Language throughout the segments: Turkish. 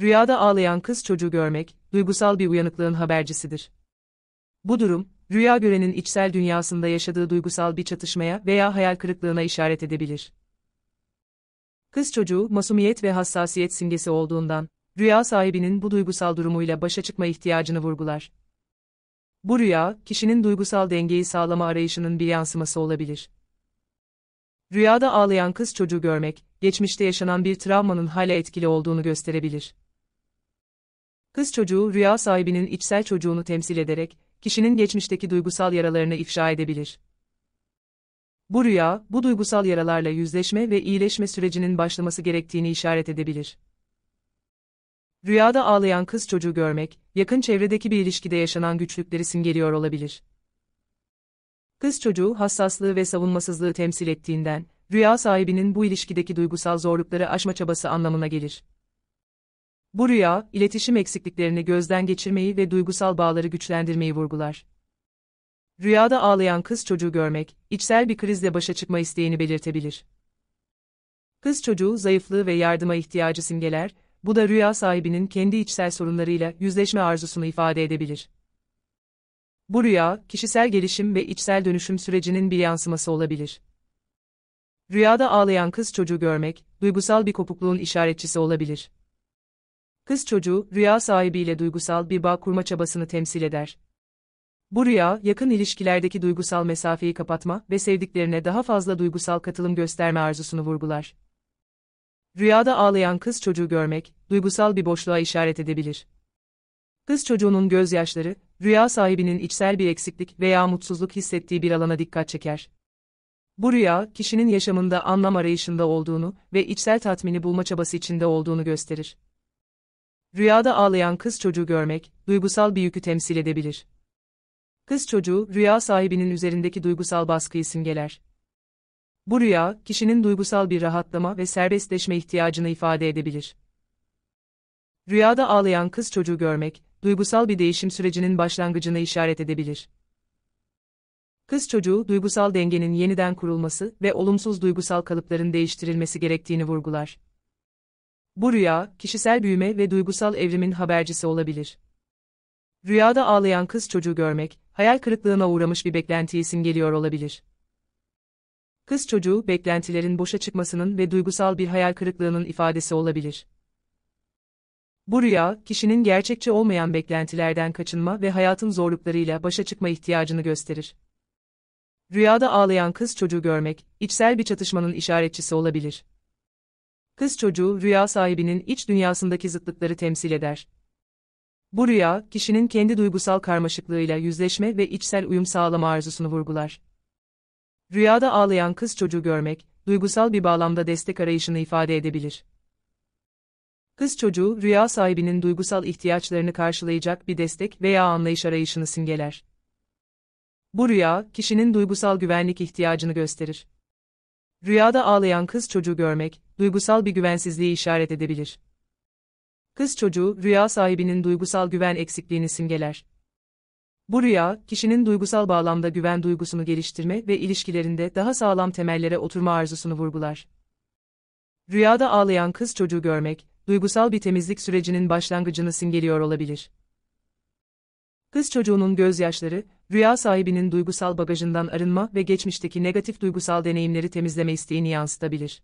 Rüyada ağlayan kız çocuğu görmek, duygusal bir uyanıklığın habercisidir. Bu durum, rüya görenin içsel dünyasında yaşadığı duygusal bir çatışmaya veya hayal kırıklığına işaret edebilir. Kız çocuğu, masumiyet ve hassasiyet simgesi olduğundan, rüya sahibinin bu duygusal durumuyla başa çıkma ihtiyacını vurgular. Bu rüya, kişinin duygusal dengeyi sağlama arayışının bir yansıması olabilir. Rüyada ağlayan kız çocuğu görmek, geçmişte yaşanan bir travmanın hala etkili olduğunu gösterebilir. Kız çocuğu rüya sahibinin içsel çocuğunu temsil ederek, kişinin geçmişteki duygusal yaralarını ifşa edebilir. Bu rüya, bu duygusal yaralarla yüzleşme ve iyileşme sürecinin başlaması gerektiğini işaret edebilir. Rüyada ağlayan kız çocuğu görmek, yakın çevredeki bir ilişkide yaşanan güçlükleri simgeliyor olabilir. Kız çocuğu hassaslığı ve savunmasızlığı temsil ettiğinden, rüya sahibinin bu ilişkideki duygusal zorlukları aşma çabası anlamına gelir. Bu rüya, iletişim eksikliklerini gözden geçirmeyi ve duygusal bağları güçlendirmeyi vurgular. Rüyada ağlayan kız çocuğu görmek, içsel bir krizle başa çıkma isteğini belirtebilir. Kız çocuğu zayıflığı ve yardıma ihtiyacı simgeler, bu da rüya sahibinin kendi içsel sorunlarıyla yüzleşme arzusunu ifade edebilir. Bu rüya, kişisel gelişim ve içsel dönüşüm sürecinin bir yansıması olabilir. Rüyada ağlayan kız çocuğu görmek, duygusal bir kopukluğun işaretçisi olabilir kız çocuğu, rüya sahibiyle duygusal bir bağ kurma çabasını temsil eder. Bu rüya, yakın ilişkilerdeki duygusal mesafeyi kapatma ve sevdiklerine daha fazla duygusal katılım gösterme arzusunu vurgular. Rüyada ağlayan kız çocuğu görmek, duygusal bir boşluğa işaret edebilir. Kız çocuğunun gözyaşları, rüya sahibinin içsel bir eksiklik veya mutsuzluk hissettiği bir alana dikkat çeker. Bu rüya, kişinin yaşamında anlam arayışında olduğunu ve içsel tatmini bulma çabası içinde olduğunu gösterir. Rüyada ağlayan kız çocuğu görmek, duygusal bir yükü temsil edebilir. Kız çocuğu, rüya sahibinin üzerindeki duygusal baskıyı simgeler. Bu rüya, kişinin duygusal bir rahatlama ve serbestleşme ihtiyacını ifade edebilir. Rüyada ağlayan kız çocuğu görmek, duygusal bir değişim sürecinin başlangıcını işaret edebilir. Kız çocuğu, duygusal dengenin yeniden kurulması ve olumsuz duygusal kalıpların değiştirilmesi gerektiğini vurgular. Bu rüya, kişisel büyüme ve duygusal evrimin habercisi olabilir. Rüyada ağlayan kız çocuğu görmek, hayal kırıklığına uğramış bir beklentiyi simgeliyor olabilir. Kız çocuğu, beklentilerin boşa çıkmasının ve duygusal bir hayal kırıklığının ifadesi olabilir. Bu rüya, kişinin gerçekçi olmayan beklentilerden kaçınma ve hayatın zorluklarıyla başa çıkma ihtiyacını gösterir. Rüyada ağlayan kız çocuğu görmek, içsel bir çatışmanın işaretçisi olabilir. Kız çocuğu rüya sahibinin iç dünyasındaki zıtlıkları temsil eder. Bu rüya, kişinin kendi duygusal karmaşıklığıyla yüzleşme ve içsel uyum sağlama arzusunu vurgular. Rüyada ağlayan kız çocuğu görmek, duygusal bir bağlamda destek arayışını ifade edebilir. Kız çocuğu, rüya sahibinin duygusal ihtiyaçlarını karşılayacak bir destek veya anlayış arayışını simgeler. Bu rüya, kişinin duygusal güvenlik ihtiyacını gösterir. Rüyada ağlayan kız çocuğu görmek, duygusal bir güvensizliği işaret edebilir. Kız çocuğu, rüya sahibinin duygusal güven eksikliğini simgeler. Bu rüya, kişinin duygusal bağlamda güven duygusunu geliştirme ve ilişkilerinde daha sağlam temellere oturma arzusunu vurgular. Rüyada ağlayan kız çocuğu görmek, duygusal bir temizlik sürecinin başlangıcını simgeliyor olabilir. Kız çocuğunun gözyaşları, rüya sahibinin duygusal bagajından arınma ve geçmişteki negatif duygusal deneyimleri temizleme isteğini yansıtabilir.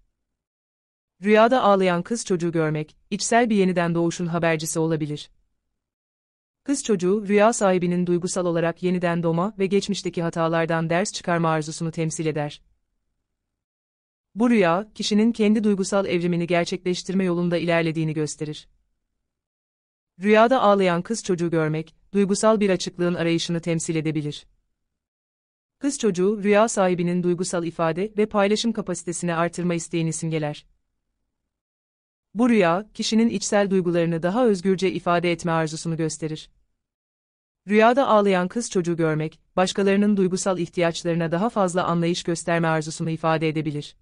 Rüyada ağlayan kız çocuğu görmek, içsel bir yeniden doğuşun habercisi olabilir. Kız çocuğu, rüya sahibinin duygusal olarak yeniden doğma ve geçmişteki hatalardan ders çıkarma arzusunu temsil eder. Bu rüya, kişinin kendi duygusal evrimini gerçekleştirme yolunda ilerlediğini gösterir. Rüyada ağlayan kız çocuğu görmek, duygusal bir açıklığın arayışını temsil edebilir. Kız çocuğu, rüya sahibinin duygusal ifade ve paylaşım kapasitesini artırma isteğini simgeler. Bu rüya, kişinin içsel duygularını daha özgürce ifade etme arzusunu gösterir. Rüyada ağlayan kız çocuğu görmek, başkalarının duygusal ihtiyaçlarına daha fazla anlayış gösterme arzusunu ifade edebilir.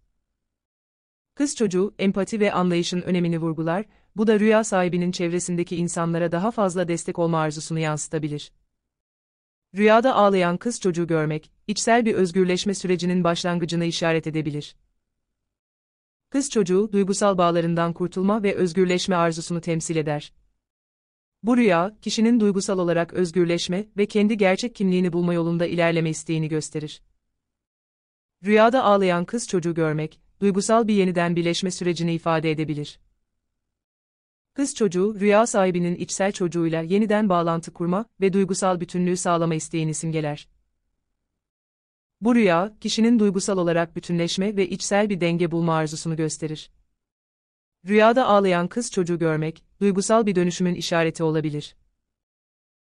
Kız çocuğu, empati ve anlayışın önemini vurgular bu da rüya sahibinin çevresindeki insanlara daha fazla destek olma arzusunu yansıtabilir. Rüyada ağlayan kız çocuğu görmek, içsel bir özgürleşme sürecinin başlangıcını işaret edebilir. Kız çocuğu, duygusal bağlarından kurtulma ve özgürleşme arzusunu temsil eder. Bu rüya, kişinin duygusal olarak özgürleşme ve kendi gerçek kimliğini bulma yolunda ilerleme isteğini gösterir. Rüyada ağlayan kız çocuğu görmek, duygusal bir yeniden birleşme sürecini ifade edebilir. Kız çocuğu, rüya sahibinin içsel çocuğuyla yeniden bağlantı kurma ve duygusal bütünlüğü sağlama isteğini simgeler. Bu rüya, kişinin duygusal olarak bütünleşme ve içsel bir denge bulma arzusunu gösterir. Rüyada ağlayan kız çocuğu görmek, duygusal bir dönüşümün işareti olabilir.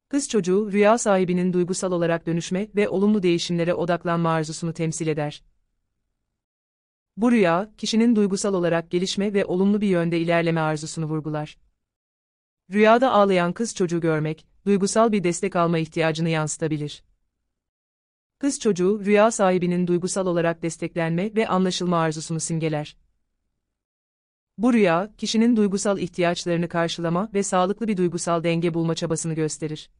Kız çocuğu, rüya sahibinin duygusal olarak dönüşme ve olumlu değişimlere odaklanma arzusunu temsil eder. Bu rüya, kişinin duygusal olarak gelişme ve olumlu bir yönde ilerleme arzusunu vurgular. Rüyada ağlayan kız çocuğu görmek, duygusal bir destek alma ihtiyacını yansıtabilir. Kız çocuğu, rüya sahibinin duygusal olarak desteklenme ve anlaşılma arzusunu simgeler. Bu rüya, kişinin duygusal ihtiyaçlarını karşılama ve sağlıklı bir duygusal denge bulma çabasını gösterir.